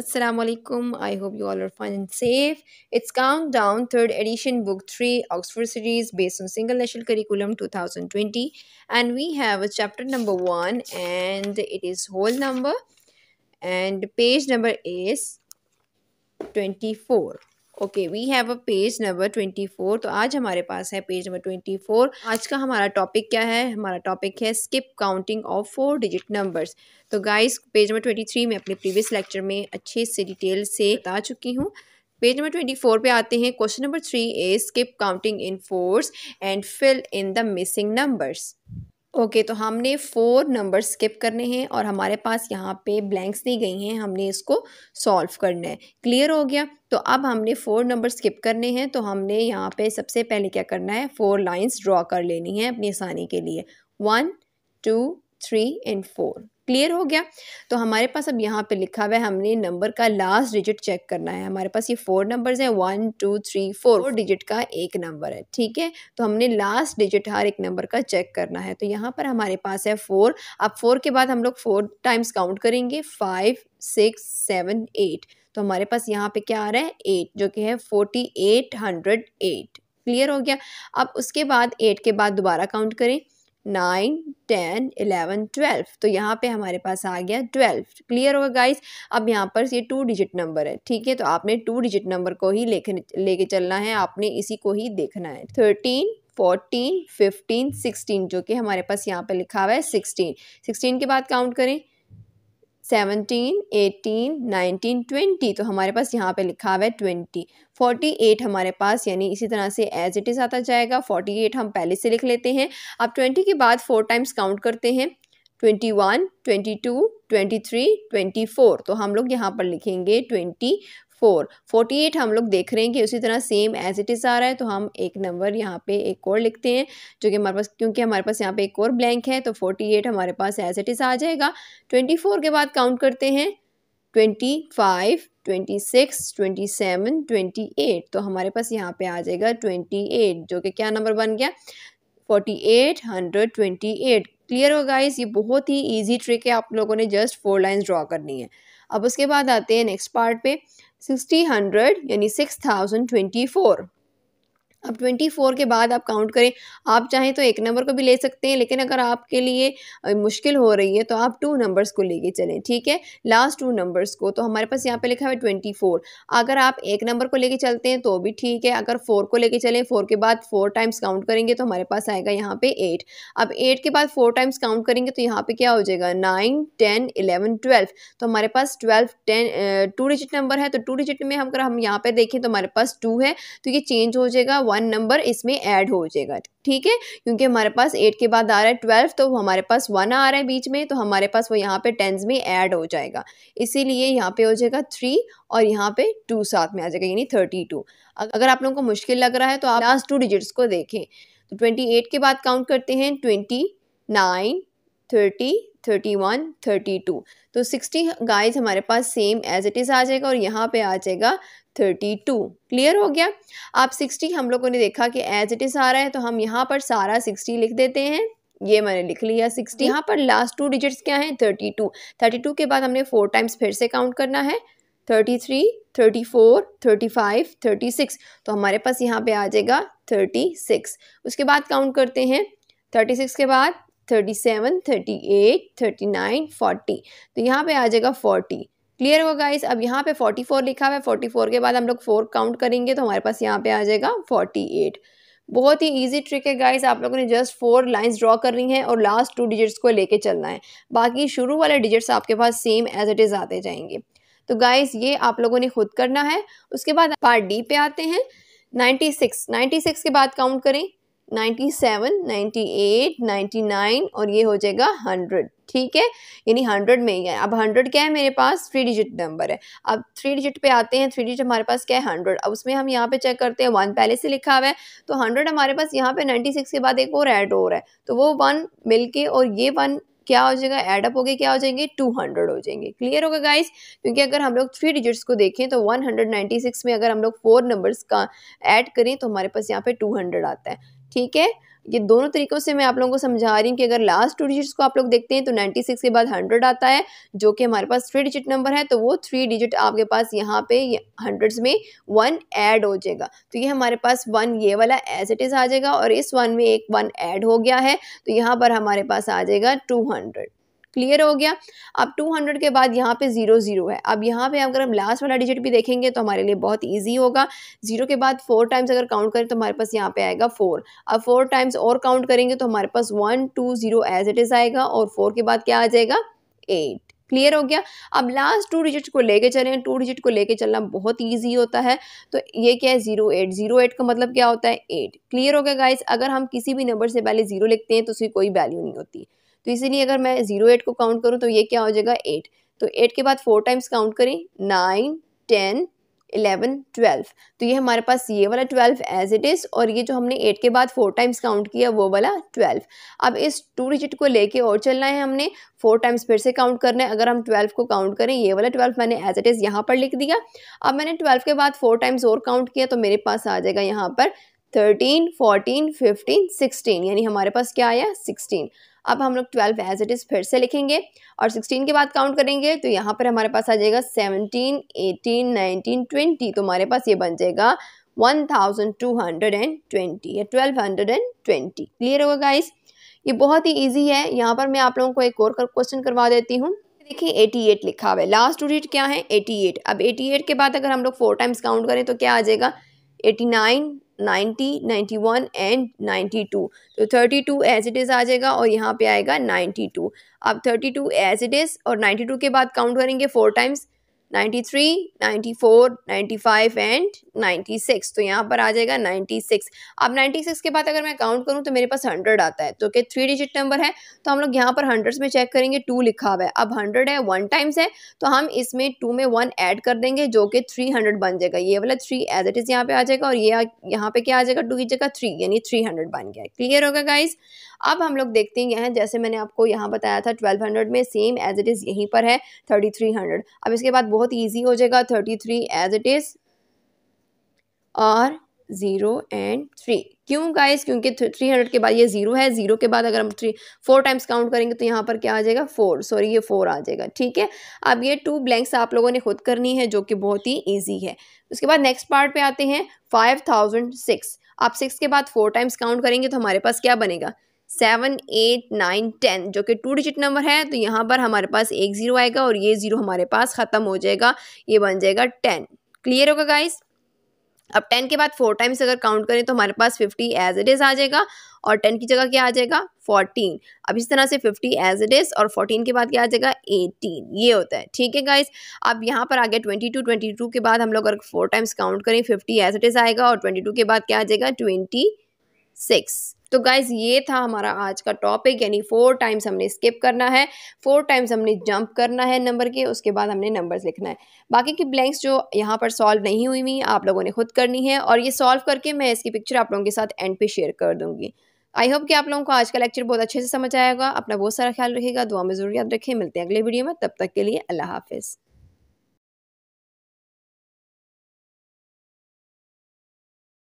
Assalamu alaikum. I hope you all are fine and safe. It's Countdown, third edition, book 3, Oxford series, based on Single National Curriculum 2020. And we have a chapter number 1, and it is whole number, and page number is 24. Okay we have a page number twenty four तो आज हमारे पास है page number twenty four आज का हमारा topic क्या है हमारा टॉपिक है skip counting of four digit numbers तो guys page number twenty three में अपने प्रीवियस लेक्चर में अच्छे से डिटेल से बता चुकी हूँ पेज नंबर ट्वेंटी फोर पे आते हैं question number three A skip counting in fours and fill in the missing numbers okay okay, तो हमने फोर नंबर स्किप करने हैं और हमारे पास यहाँ पे ब्लैंक्स दी गई हैं हमने इसको सॉल्व करना है क्लियर हो गया तो अब हमने फोर नंबर स्किप करने हैं तो हमने यहाँ पे सबसे पहले क्या करना है फोर लाइंस ड्रॉ कर लेनी है अपनी आसानी के लिए one two three and four clear हो गया तो हमारे पास अब यहाँ पे लिखा हुआ है हमने नंबर का लास्ट डिजिट चेक करना है हमारे पास ये फोर नंबर्स हैं one two three four four digit का एक नंबर है ठीक है तो हमने लास्ट डिजिट हर एक नंबर का चेक करना है तो यहाँ पर हमारे पास है फोर अब फोर के बाद हम लोग फोर टाइम्स काउंट करेंगे फाइव सिक्स सेवन एट तो हमारे पास यहाँ पे क्या आ रहा है एट जो कि है forty eight hundred eight clear हो गया अब उसके बाद एट के बाद दोबारा काउंट करें नाइन टेन इलेवन ट्वेल्व तो यहाँ पे हमारे पास आ गया ट्वेल्व क्लियर होगा गाइस अब यहाँ पर ये टू डिजिट नंबर है ठीक है तो आपने टू डिजिट नंबर को ही लेके लेके चलना है आपने इसी को ही देखना है थर्टीन फोर्टीन फिफ्टीन सिक्सटीन जो कि हमारे पास यहाँ पे लिखा हुआ है सिक्सटीन सिक्सटीन के बाद काउंट करें सेवनटीन एटीन नाइनटीन ट्वेंटी तो हमारे पास यहाँ पे लिखा हुआ है ट्वेंटी फोर्टी एट हमारे पास यानी इसी तरह से एज इट इज़ आता जाएगा फोर्टी एट हम पहले से लिख लेते हैं अब ट्वेंटी के बाद फोर टाइम्स काउंट करते हैं twenty one twenty two twenty three twenty four तो हम लोग यहाँ पर लिखेंगे ट्वेंटी फोर फोर्टी एट हम लोग देख रहे हैं कि उसी तरह सेम एज इट इज़ आ रहा है तो हम एक नंबर यहाँ पे एक और लिखते हैं जो कि हमारे पास क्योंकि हमारे पास यहाँ पे एक और ब्लैंक है तो फोर्टी एट हमारे पास एज इट इज़ आ जाएगा ट्वेंटी फोर के बाद काउंट करते हैं twenty five twenty six twenty seven twenty eight तो हमारे पास यहाँ पे आ जाएगा ट्वेंटी एट जो कि क्या नंबर बन गया forty eight hundred twenty eight clear हो गाइस ये बहुत ही ईजी ट्रिक है आप लोगों ने जस्ट फोर लाइन्स ड्रॉ करनी है अब उसके बाद आते हैं नेक्स्ट पार्ट पे सिक्सटी हंड्रेड यानी सिक्स थाउजेंड ट्वेंटी फोर अब ट्वेंटी फोर के बाद आप काउंट करें आप चाहें तो एक नंबर को भी ले सकते हैं लेकिन अगर आपके लिए मुश्किल हो रही है तो आप टू नंबर्स को लेके चलें ठीक है लास्ट टू नंबर्स को तो हमारे पास यहाँ पे लिखा हुआ ट्वेंटी फोर अगर आप एक नंबर को लेके चलते हैं तो भी ठीक है अगर फोर को लेके चलें फोर के बाद फोर टाइम्स काउंट करेंगे तो हमारे पास आएगा यहाँ पर एट अब एट के बाद फोर टाइम्स काउंट करेंगे तो यहाँ पर क्या हो जाएगा नाइन टेन इलेवन ट्वेल्व तो हमारे पास twelve ten two digit number है तो टू डिजिट में हम अगर हम यहाँ पर देखें तो हमारे पास टू है तो ये चेंज हो जाएगा वन नंबर इसमें ऐड हो जाएगा ठीक है क्योंकि हमारे पास एट के बाद आ रहा है ट्वेल्व तो हमारे पास वन आ रहा है बीच में तो हमारे पास वो यहाँ पे टेंस में ऐड हो जाएगा इसीलिए यहाँ पे हो जाएगा थ्री और यहाँ पे टू साथ में आ जाएगा यानी थर्टी टू अगर आप लोगों को मुश्किल लग रहा है तो आप लास्ट टू डिजिट्स को देखें तो ट्वेंटी एट के बाद काउंट करते हैं twenty nine thirty thirty one thirty two तो सिक्सटी गाइज हमारे पास सेम एज इट इज़ आ जाएगा और यहाँ पे आ जाएगा थर्टी टू क्लियर हो गया आप सिक्सटी हम लोगों ने देखा कि एज इट इज़ आ रहा है तो हम यहाँ पर सारा सिक्सटी लिख देते हैं ये मैंने लिख लिया सिक्सटी यहाँ पर लास्ट टू डिजिट्स क्या हैं थर्टी टू थर्टी टू के बाद हमने फोर टाइम्स फिर से काउंट करना है thirty three thirty four thirty five thirty six तो हमारे पास यहाँ पे आ जाएगा थर्टी सिक्स उसके बाद काउंट करते हैं थर्टी सिक्स के बाद thirty seven thirty eight thirty nine forty तो यहाँ पे आ जाएगा फोर्टी क्लियर होगा गाइस अब यहाँ पे फोर्टी फोर लिखा हुआ है फोर्टी फोर के बाद हम लोग फोर काउंट करेंगे तो हमारे पास यहाँ पे आ जाएगा फोर्टी एट बहुत ही इजी ट्रिक है गाइस आप लोगों ने जस्ट फोर लाइंस ड्रॉ करनी है और लास्ट टू डिजिट्स को लेके चलना है बाकी शुरू वाले डिजिट्स आपके पास सेम एज इट इज़ आते जाएंगे तो गाइस ये आप लोगों ने खुद करना है उसके बाद पार्ट डी पे आते हैं नाइन्टी सिक्स नाइन्टी सिक्स के बाद काउंट करें एट नाइन्टी नाइन और ये हो जाएगा हंड्रेड ठीक है यानी हंड्रेड में ही है अब हंड्रेड क्या है मेरे पास थ्री डिजिट नंबर है अब थ्री डिजिट पे आते हैं थ्री डिजिट हमारे पास क्या है हंड्रेड अब उसमें हम यहाँ पे चेक करते हैं वन पहले से लिखा हुआ है तो हंड्रेड हमारे पास यहाँ पे सिक्स के बाद एक और ऐड हो रहा है तो वो वन मिलके और ये वन क्या हो जाएगा एडअप हो गए क्या हो जाएंगे 200 हो जाएंगे क्लियर होगा गाइस क्योंकि अगर हम लोग थ्री डिजिट्स को देखें तो 196 में अगर हम लोग फोर नंबर्स का ऐड करें तो हमारे पास यहाँ पे 200 आता है ठीक है ये दोनों तरीकों से मैं आप लोगों को समझा रही हूँ कि अगर लास्ट टू डिजिट्स को आप लोग देखते हैं तो 96 के बाद 100 आता है जो कि हमारे पास थ्री डिजिट नंबर है तो वो थ्री डिजिट आपके पास यहाँ पे हंड्रेड्स में वन ऐड हो जाएगा तो ये हमारे पास वन ये वाला एज इट इज़ आ जाएगा और इस वन में एक वन ऐड हो गया है तो यहाँ पर हमारे पास आ जाएगा टू हंड्रेड क्लियर हो गया अब 200 के बाद यहाँ पे ज़ीरो ज़ीरो है अब यहाँ पे अगर हम लास्ट वाला डिजिट भी देखेंगे तो हमारे लिए बहुत ईजी होगा ज़ीरो के बाद फोर टाइम्स अगर काउंट करें तो हमारे पास यहाँ पे आएगा फोर अब फोर टाइम्स और काउंट करेंगे तो हमारे पास one two zero as it is आएगा और फोर के बाद क्या आ जाएगा एट क्लियर हो गया अब लास्ट टू डिजिट को लेके चलें टू डिजिट को लेके चलना बहुत ईजी होता है तो ये क्या है जीरो एट जीरो एट का मतलब क्या होता है एट क्लियर हो गया गाइस अगर हम किसी भी नंबर से पहले जीरो लिखते हैं तो उसकी कोई वैल्यू नहीं होती तो इसीलिए अगर मैं ज़ीरो एट को काउंट करूँ तो ये क्या हो जाएगा एट तो एट के बाद फोर टाइम्स काउंट करें नाइन टेन इलेवन ट्वेल्व तो ये हमारे पास ये वाला ट्वेल्व एज इट इज़ और ये जो हमने एट के बाद फोर टाइम्स काउंट किया वो वाला ट्वेल्व अब इस टू डिजिट को लेके और चलना है हमने फोर टाइम्स फिर से काउंट करना है अगर हम ट्वेल्व को काउंट करें ये वाला ट्वेल्व मैंने एज इट इज़ यहाँ पर लिख दिया अब मैंने ट्वेल्व के बाद फोर टाइम्स और काउंट किया तो मेरे पास आ जाएगा यहाँ पर थर्टीन फोर्टीन फिफ्टीन सिक्सटीन यानी हमारे पास क्या आया सिक्सटीन अब हम लोग ट्वेल्व एज इट इज़ फिर से लिखेंगे और सिक्सटीन के बाद काउंट करेंगे तो यहाँ पर हमारे पास आ जाएगा सेवनटीन एटीन नाइनटीन ट्वेंटी तो हमारे पास ये बन जाएगा one thousand two hundred and twenty या twelve hundred and twenty clear होगा गाइस ये बहुत ही ईजी है यहाँ पर मैं आप लोगों को एक और क्वेश्चन कर, करवा देती हूँ देखिए 88 लिखा हुआ है लास्ट डिजिट क्या है 88 अब 88 के बाद अगर हम लोग फोर टाइम्स काउंट करें तो क्या आ जाएगा 89 ninety ninety one and ninety two तो thirty two as it is आ जाएगा और यहाँ पे आएगा नाइन्टी टू अब thirty two as it is और नाइन्टी टू के बाद काउंट करेंगे four times ninety three ninety four ninety five and 96 तो यहाँ पर आ जाएगा 96 अब 96 के बाद अगर मैं काउंट करूँ तो मेरे पास 100 आता है तो कि थ्री डिजिट नंबर है तो हम लोग यहाँ पर हंड्रेड्स में चेक करेंगे टू लिखा हुआ है अब हंड्रेड है वन टाइम्स है तो हम इसमें टू में वन ऐड कर देंगे जो कि थ्री हंड्रेड बन जाएगा ये वाला थ्री एज इट इज़ यहाँ पे आ जाएगा और ये यहाँ पर क्या आ जाएगा टू की जगह थ्री यानी थ्री हंड्रेड बन गया क्लियर होगा गाइज अब हम लोग देखते हैं जैसे मैंने आपको यहाँ बताया था ट्वेल्व हंड्रेड में सेम एज इट इज़ यहीं पर है थर्टी थ्री हंड्रेड अब इसके बाद बहुत ईजी हो जाएगा thirty three as it is और ज़ीरो एंड थ्री क्यों गाइस क्योंकि थ्री हंड्रेड के बाद ये ज़ीरो है ज़ीरो के बाद अगर हम थ्री फोर टाइम्स काउंट करेंगे तो यहाँ पर क्या आ जाएगा फोर सॉरी ये फोर आ जाएगा ठीक है अब ये टू ब्लैंक्स आप लोगों ने खुद करनी है जो कि बहुत ही ईजी है उसके बाद नेक्स्ट पार्ट पे आते हैं फाइव थाउजेंड सिक्स आप सिक्स के बाद फोर टाइम्स काउंट करेंगे तो हमारे पास क्या बनेगा सेवन एट नाइन टेन जो कि टू डिजिट नंबर है तो यहाँ पर हमारे पास एक ज़ीरो आएगा और ये ज़ीरो हमारे पास ख़त्म हो जाएगा ये बन जाएगा टेन क्लियर होगा गाइस अब टेन के बाद फोर टाइम्स अगर काउंट करें तो हमारे पास फिफ्टी एज इट इज़ आ जाएगा और टेन की जगह क्या आ जाएगा फोर्टीन अब इस तरह से फिफ्टी एज इट इज़ और फोर्टीन के बाद क्या आ जाएगा एटीन ये होता है ठीक है गाइज अब यहाँ पर आ गया ट्वेंटी टू ट्वेंटी टू के बाद हम लोग अगर फोर टाइम्स काउंट करें फिफ्टी एज इट इज़ आएगा और ट्वेंटी टू के बाद क्या आ जाएगा ट्वेंटी सिक्स तो गाइज ये था हमारा आज का टॉपिक यानी फोर टाइम्स हमने स्किप करना है फोर टाइम्स हमने जंप करना है नंबर के उसके बाद हमने नंबर्स लिखना है बाकी की ब्लैंक्स जो यहाँ पर सॉल्व नहीं हुई हुई आप लोगों ने खुद करनी है और ये सॉल्व करके मैं इसकी पिक्चर आप लोगों के साथ एंड पे शेयर कर दूंगी आई होप कि आप लोगों को आज का लेक्चर बहुत अच्छे से समझ आएगा अपना बहुत सारा ख्याल रखेगा दुआ में जरूर याद रखें मिलते हैं अगले वीडियो में तब तक के लिए अल्लाह हाफिज़